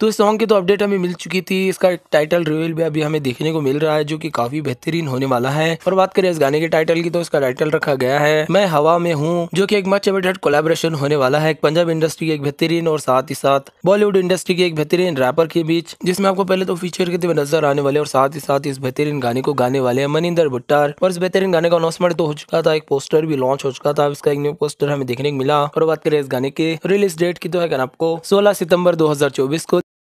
तो इस सॉन्ग की तो अपडेट हमें मिल चुकी थी इसका एक टाइटल रिवील भी अभी हमें देखने को मिल रहा है जो कि काफी बेहतरीन होने वाला है और बात करें इस गाने के टाइटल की तो इसका टाइटल रखा गया है मैं हवा में हूँ जो की एक मच अवेटेड कोलेबोरेशन होने वाला है पंजाब इंडस्ट्री के एक बेहतरीन और साथ ही साथ बॉलीवुड इंडस्ट्री के एक बेहतरीन रैपर के बीच जिसमें आपको पहले तो फीचर के नजर आने वाले और साथ ही साथ इस बेहतरीन गाने को गाने वाले हैं मनिंदर भुट्टार और इस बेहतरीन गाने का अनाउंसमेंट तो हो चुका था एक पोस्टर भी लॉन्च हो चुका था इसका एक न्यू पोस्टर हमें देखने को मिला और बात करें इस गाने के रिलीज डेट की तो है आपको सोलह सितंबर 2024 को